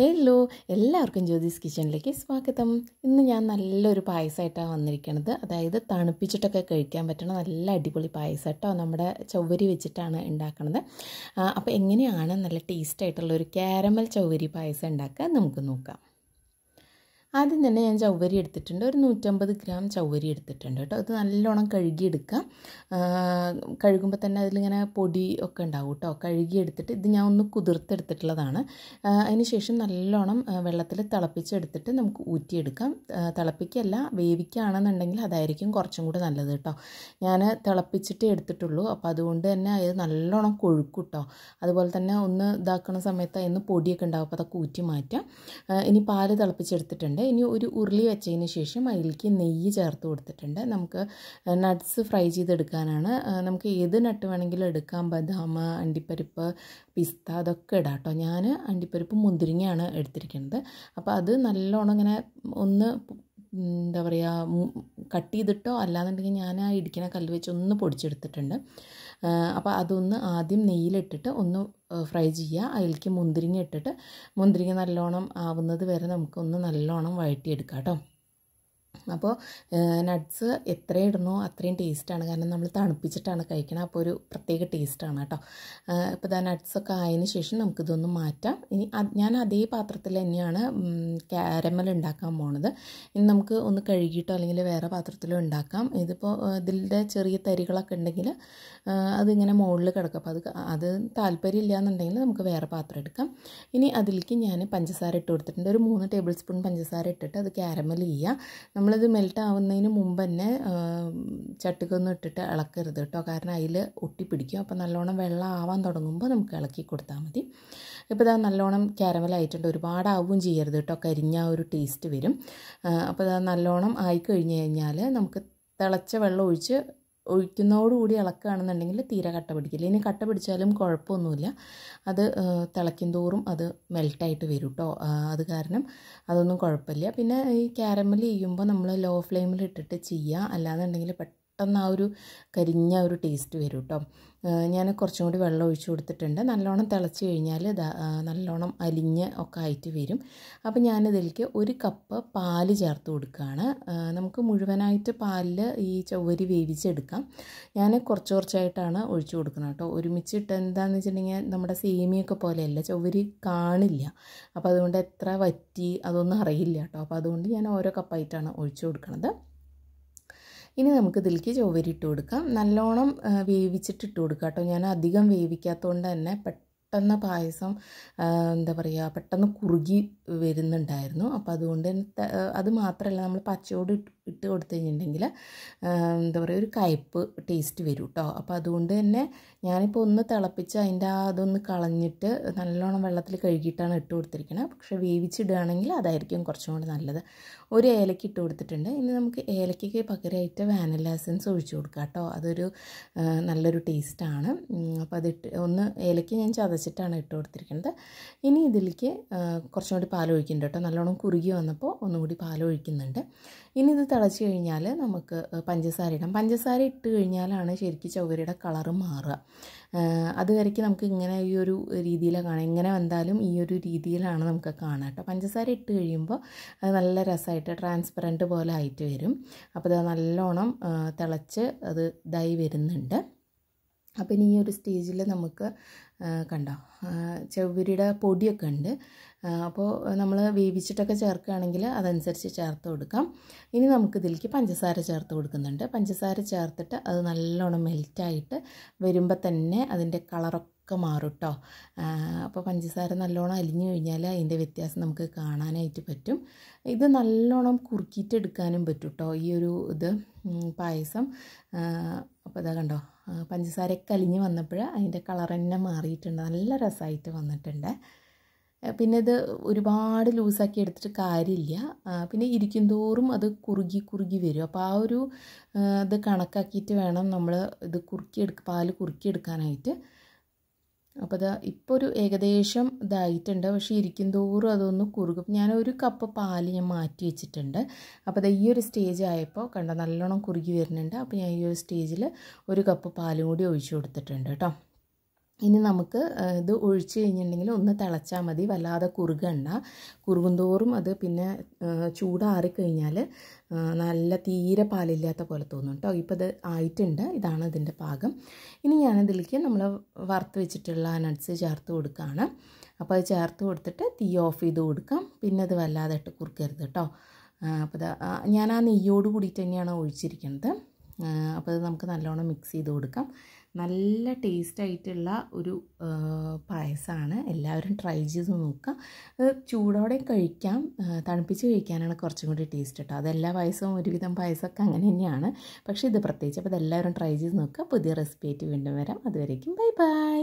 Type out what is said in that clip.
hello എല്ലാവർക്കും ജ്യോതിസ് കിച്ചണിലേക്ക് സ്വാഗതം ഇന്ന് ഞാൻ നല്ലൊരു പായസമായിട്ടാണ് വന്നിരിക്കുന്നത് അതായത് തണുപ്പിച്ചിട്ടൊക്കെ കഴിക്കാൻ പറ്റണ നല്ല അടിപൊളി പായസം കേട്ടോ നമ്മുടെ ചൗവരി വെച്ചിട്ടാണ് ഉണ്ടാക്കുന്നത് അപ്പോൾ എങ്ങനെയാണ് നല്ല ടേസ്റ്റ് ആയിട്ടുള്ള ഒരു കാരമൽ ചൗവരി പായസം ഉണ്ടാക്കുക നമുക്ക് നോക്കാം ആദ്യം തന്നെ ഞാൻ ചവ്വരി എടുത്തിട്ടുണ്ട് ഒരു നൂറ്റമ്പത് ഗ്രാം ചവ്വരി എടുത്തിട്ടുണ്ട് കേട്ടോ അത് നല്ലോണം കഴുകിയെടുക്കാം കഴുകുമ്പോൾ തന്നെ അതിലിങ്ങനെ പൊടി ഒക്കെ ഉണ്ടാവും കേട്ടോ കഴുകിയെടുത്തിട്ട് ഇത് ഞാൻ ഒന്ന് കുതിർത്തെടുത്തിട്ടുള്ളതാണ് അതിനുശേഷം നല്ലോണം വെള്ളത്തിൽ തിളപ്പിച്ചെടുത്തിട്ട് നമുക്ക് ഊറ്റിയെടുക്കാം തിളപ്പിക്കല്ല വേവിക്കുകയാണെന്നുണ്ടെങ്കിൽ അതായിരിക്കും കുറച്ചും കൂടി നല്ലത് കേട്ടോ ഞാൻ തിളപ്പിച്ചിട്ടേ എടുത്തിട്ടുള്ളൂ അപ്പോൾ അതുകൊണ്ട് തന്നെ അത് നല്ലോണം കൊഴുക്കും കേട്ടോ അതുപോലെ തന്നെ ഒന്ന് ഇതാക്കുന്ന സമയത്ത് അതിന് പൊടിയൊക്കെ ഉണ്ടാവും അപ്പോൾ അതൊക്കെ ഊറ്റി മാറ്റാം ഇനി പാല് തിളപ്പിച്ചെടുത്തിട്ടുണ്ട് വെച്ചിട്ടുണ്ട് ഇനി ഒരു ഉരുളി വെച്ചതിന് ശേഷം അതിലേക്ക് നെയ്യ് ചേർത്ത് കൊടുത്തിട്ടുണ്ട് നമുക്ക് നട്ട്സ് ഫ്രൈ ചെയ്തെടുക്കാനാണ് നമുക്ക് ഏത് നട്ട് വേണമെങ്കിലും എടുക്കാം ബദാം അണ്ടിപ്പരിപ്പ് പിസ്ത അതൊക്കെ ഇടാം കേട്ടോ ഞാൻ അണ്ടിപ്പരിപ്പ് മുന്തിരിങ്ങയാണ് എടുത്തിരിക്കുന്നത് അപ്പോൾ അത് നല്ലോണം ഇങ്ങനെ ഒന്ന് എന്താ പറയുക കട്ട് ചെയ്തിട്ടോ അല്ലാന്നുണ്ടെങ്കിൽ ഞാൻ ആ ഇടിക്കണ കല്ല് വെച്ച് ഒന്ന് പൊടിച്ചെടുത്തിട്ടുണ്ട് അപ്പോൾ അതൊന്ന് ആദ്യം നെയ്യിലിട്ടിട്ട് ഒന്ന് ഫ്രൈ ചെയ്യുക അതിലേക്ക് മുന്തിരിങ്ങ ഇട്ടിട്ട് മുന്തിരിങ്ങ നല്ലോണം ആവുന്നത് വരെ നമുക്കൊന്ന് നല്ലോണം വഴറ്റിയെടുക്കാം കേട്ടോ അപ്പോൾ നട്ട്സ് എത്ര ഇടണോ അത്രയും ടേസ്റ്റാണ് കാരണം നമ്മൾ തണുപ്പിച്ചിട്ടാണ് കഴിക്കണം അപ്പോൾ ഒരു പ്രത്യേക ടേസ്റ്റാണ് കേട്ടോ ഇപ്പോൾ ഇതാ നട്ട്സൊക്കെ ആയതിനു ശേഷം നമുക്കിതൊന്ന് മാറ്റാം ഇനി ഞാൻ അതേ പാത്രത്തിൽ തന്നെയാണ് കാരമൽ ഉണ്ടാക്കാൻ പോണത് ഇനി നമുക്ക് ഒന്ന് കഴുകിയിട്ടോ അല്ലെങ്കിൽ വേറെ പാത്രത്തിലോ ഉണ്ടാക്കാം ഇതിപ്പോൾ ഇതിൻ്റെ ചെറിയ തരികളൊക്കെ ഉണ്ടെങ്കിൽ അതിങ്ങനെ മുകളിൽ കിടക്കും അപ്പോൾ അത് അത് താല്പര്യം ഇല്ലയെന്നുണ്ടെങ്കിൽ നമുക്ക് വേറെ പാത്രം എടുക്കാം ഇനി അതിലേക്ക് ഞാൻ പഞ്ചസാര ഇട്ട് കൊടുത്തിട്ടുണ്ട് ഒരു മൂന്ന് ടേബിൾ സ്പൂൺ പഞ്ചസാര ഇട്ടിട്ട് അത് കാരമൽ ചെയ്യുക നമ്മൾ നമ്മളിത് മെൽറ്റ് ആവുന്നതിന് മുമ്പ് തന്നെ ചട്ടുകൊന്നും ഇട്ടിട്ട് ഇളക്കരുത് കേട്ടോ കാരണം അതിൽ ഒട്ടിപ്പിടിക്കും അപ്പോൾ നല്ലോണം വെള്ളം ആവാൻ തുടങ്ങുമ്പോൾ നമുക്ക് ഇളക്കി കൊടുത്താൽ മതി ഇപ്പോൾ ഇതാ നല്ലോണം ക്യാരമലായിട്ടുണ്ട് ഒരുപാട് ആവുകയും ചെയ്യരുത് കേട്ടോ കരിഞ്ഞ ഒരു ടേസ്റ്റ് വരും അപ്പോൾ ഇതാ നല്ലോണം ആയി കഴിഞ്ഞാൽ നമുക്ക് തിളച്ച വെള്ളം ഒഴിച്ച് ഒഴിക്കുന്നതോടുകൂടി ഇളക്കുകയാണെന്നുണ്ടെങ്കിൽ തീരെ കട്ട പിടിക്കില്ല ഇനി കട്ട പിടിച്ചാലും കുഴപ്പമൊന്നുമില്ല അത് തിളയ്ക്കും തോറും അത് മെൽട്ടായിട്ട് വരും കേട്ടോ അത് കാരണം അതൊന്നും കുഴപ്പമില്ല പിന്നെ ഈ ക്യാരമൽ ചെയ്യുമ്പോൾ നമ്മൾ ലോ ഫ്ലെയിമിൽ ഇട്ടിട്ട് ചെയ്യുക അല്ലാന്നുണ്ടെങ്കിൽ പെട്ടെന്ന് പെട്ടെന്ന് ആ ഒരു കരിഞ്ഞ ഒരു ടേസ്റ്റ് വരും കേട്ടോ ഞാൻ കുറച്ചും കൂടി വെള്ളം ഒഴിച്ച് കൊടുത്തിട്ടുണ്ട് നല്ലോണം തിളച്ച് കഴിഞ്ഞാൽ നല്ലോണം അലിഞ്ഞ് ഒക്കെ ആയിട്ട് വരും അപ്പോൾ ഞാനിതിലേക്ക് ഒരു കപ്പ് പാല് ചേർത്ത് കൊടുക്കുകയാണ് നമുക്ക് മുഴുവനായിട്ട് പാലിൽ ഈ ചൊവ്വരി വേവിച്ചെടുക്കാം ഞാൻ കുറച്ച് കുറച്ചായിട്ടാണ് ഒഴിച്ചു കൊടുക്കുന്നത് കേട്ടോ ഒരുമിച്ചിട്ട് എന്താണെന്ന് വെച്ചിട്ടുണ്ടെങ്കിൽ നമ്മുടെ സേമിയൊക്കെ പോലെയല്ല ചൊവ്വരി കാണില്ല അപ്പോൾ അതുകൊണ്ട് എത്ര വറ്റി അതൊന്നും അറിയില്ല കേട്ടോ അപ്പോൾ അതുകൊണ്ട് ഞാൻ ഓരോ കപ്പായിട്ടാണ് ഒഴിച്ചു കൊടുക്കുന്നത് ഇനി നമുക്ക് ഇതിലേക്ക് ചൊവ്വരി കൊടുക്കാം നല്ലോണം വേവിച്ചിട്ട് കൊടുക്കാം കേട്ടോ ഞാൻ അധികം വേവിക്കാത്തതുകൊണ്ട് തന്നെ പെട്ടെന്ന് പായസം എന്താ പറയുക പെട്ടെന്ന് കുറുകി വരുന്നുണ്ടായിരുന്നു അപ്പോൾ അതുകൊണ്ട് തന്നെ അത് മാത്രമല്ല നമ്മൾ പച്ചയോട് ഇട്ട് കൊടുത്തു കഴിഞ്ഞിട്ടുണ്ടെങ്കിൽ എന്താ പറയുക ഒരു കയ്പ്പ് ടേസ്റ്റ് വരും കേട്ടോ അപ്പോൾ അതുകൊണ്ട് തന്നെ ഞാനിപ്പോൾ ഒന്ന് തിളപ്പിച്ച് അതിൻ്റെ ആ അതൊന്ന് കളഞ്ഞിട്ട് നല്ലോണം വെള്ളത്തിൽ കഴുകിയിട്ടാണ് ഇട്ട് കൊടുത്തിരിക്കുന്നത് പക്ഷെ വേവിച്ചിടുകയാണെങ്കിൽ അതായിരിക്കും കുറച്ചും കൂടി നല്ലത് ഒരു ഏലക്ക ഇട്ട് കൊടുത്തിട്ടുണ്ട് ഇനി നമുക്ക് ഏലക്കയ്ക്ക് പകരമായിട്ട് വാനില എസൻസ് ഒഴിച്ചു കൊടുക്കാം കേട്ടോ അതൊരു നല്ലൊരു ടേസ്റ്റാണ് അപ്പോൾ അതിട്ട് ഒന്ന് ഏലക്ക ഞാൻ ചതച്ചിട്ടാണ് ഇട്ട് കൊടുത്തിരിക്കുന്നത് ഇനി ഇതിലേക്ക് കുറച്ചും കൂടി പാൽ കേട്ടോ നല്ലോണം കുറുകി വന്നപ്പോൾ ഒന്നുകൂടി പാൽ ഒഴിക്കുന്നുണ്ട് ഇനി ഇത് തിളച്ച് കഴിഞ്ഞാൽ നമുക്ക് പഞ്ചസാര ഇടാം പഞ്ചസാര ഇട്ട് കഴിഞ്ഞാലാണ് ശരിക്കും ചൗകരിയുടെ കളറ് മാറുക അതുവരയ്ക്ക് നമുക്ക് ഇങ്ങനെ ഈ ഒരു രീതിയിലാണ് കാണാം എങ്ങനെ വന്നാലും ഈ ഒരു രീതിയിലാണ് നമുക്ക് കാണാം കേട്ടോ പഞ്ചസാര ഇട്ട് കഴിയുമ്പോൾ അത് നല്ല രസമായിട്ട് ട്രാൻസ്പെറൻറ്റ് പോലെ ആയിട്ട് വരും അപ്പോൾ അത് നല്ലോണം തിളച്ച് അത് ഇതായി വരുന്നുണ്ട് അപ്പം ഇനി ഈ ഒരു സ്റ്റേജിൽ നമുക്ക് കണ്ടോ ചെവിരിയുടെ പൊടിയൊക്കെ ഉണ്ട് അപ്പോൾ നമ്മൾ വേവിച്ചിട്ടൊക്കെ ചേർക്കുകയാണെങ്കിൽ അതനുസരിച്ച് ചേർത്ത് കൊടുക്കാം ഇനി നമുക്കിതിലേക്ക് പഞ്ചസാര ചേർത്ത് കൊടുക്കുന്നുണ്ട് പഞ്ചസാര ചേർത്തിട്ട് അത് നല്ലോണം മെൽറ്റായിട്ട് വരുമ്പോൾ തന്നെ അതിൻ്റെ കളറൊക്കെ ഒക്കെ മാറും കേട്ടോ അപ്പോൾ പഞ്ചസാര നല്ലോണം അലിഞ്ഞു കഴിഞ്ഞാൽ അതിൻ്റെ വ്യത്യാസം നമുക്ക് കാണാനായിട്ട് പറ്റും ഇത് നല്ലോണം കുറുക്കിയിട്ട് എടുക്കാനും പറ്റും കേട്ടോ ഈ ഒരു ഇത് പായസം അപ്പോൾ ഇതാ കണ്ടോ പഞ്ചസാരയൊക്കെ അലിഞ്ഞ് വന്നപ്പോൾ അതിൻ്റെ കളർ തന്നെ മാറിയിട്ടുണ്ട് നല്ല രസമായിട്ട് വന്നിട്ടുണ്ട് പിന്നെ ഇത് ഒരുപാട് ലൂസാക്കി എടുത്തിട്ട് കാര്യമില്ല പിന്നെ ഇരിക്കും തോറും അത് കുറുകി കുറുകി വരും അപ്പോൾ ആ ഒരു ഇത് കണക്കാക്കിയിട്ട് വേണം നമ്മൾ ഇത് കുറുക്കിയെടുക്ക പാൽ കുറുക്കിയെടുക്കാനായിട്ട് അപ്പോൾ ഇതാ ഇപ്പോൾ ഒരു ഏകദേശം ഇതായിട്ടുണ്ട് പക്ഷേ ഇരിക്കും തോറും അതൊന്ന് കുറുകും ഞാൻ ഒരു കപ്പ് പാല് ഞാൻ മാറ്റി വെച്ചിട്ടുണ്ട് അപ്പോൾ അത് ഈ ഒരു സ്റ്റേജ് ആയപ്പോൾ കണ്ട നല്ലോണം കുറുകി വരുന്നുണ്ട് അപ്പോൾ ഞാൻ ഈ ഒരു സ്റ്റേജിൽ ഒരു കപ്പ് പാലും കൂടി ഒഴിച്ചു കൊടുത്തിട്ടുണ്ട് കേട്ടോ ഇനി നമുക്ക് ഇത് ഒഴിച്ച് കഴിഞ്ഞിട്ടുണ്ടെങ്കിൽ ഒന്ന് തിളച്ചാൽ മതി വല്ലാതെ കുറുകണ്ട കുറുകുന്തോറും അത് പിന്നെ ചൂടാറിക്കഴിഞ്ഞാൽ നല്ല തീരെ പാലില്ലാത്ത പോലെ തോന്നും കേട്ടോ ഇപ്പോൾ ഇത് ആയിട്ടുണ്ട് ഇതാണ് ഇതിൻ്റെ പാകം ഇനി ഞാനതിലേക്ക് നമ്മൾ വറുത്ത് വെച്ചിട്ടുള്ള നട്ട്സ് ചേർത്ത് കൊടുക്കുകയാണ് അപ്പോൾ അത് ചേർത്ത് കൊടുത്തിട്ട് തീ ഓഫ് ചെയ്ത് കൊടുക്കാം പിന്നെ അത് വല്ലാതെ ഇട്ട് കുറുക്കരുത് കേട്ടോ അപ്പോൾ ഞാൻ ആ നെയ്യോട് കൂടിയിട്ട് തന്നെയാണ് ഒഴിച്ചിരിക്കുന്നത് അപ്പോൾ അത് നമുക്ക് നല്ലോണം മിക്സ് ചെയ്ത് കൊടുക്കാം നല്ല ടേസ്റ്റ് ആയിട്ടുള്ള ഒരു പായസമാണ് എല്ലാവരും ട്രൈ ചെയ്ത് നോക്കുക അത് ചൂടോടെ കഴിക്കാം തണുപ്പിച്ച് കഴിക്കാനാണ് കുറച്ചും കൂടി ടേസ്റ്റ് കേട്ടോ അതെല്ലാ പായസവും ഒരുവിധം പായസമൊക്കെ അങ്ങനെ തന്നെയാണ് പക്ഷേ ഇത് പ്രത്യേകിച്ച് അപ്പോൾ ഇതെല്ലാവരും ട്രൈ ചെയ്ത് നോക്കുക പുതിയ റെസിപ്പി ആയിട്ട് വീണ്ടും വരാം അതുവരേക്കും ബൈ ബൈ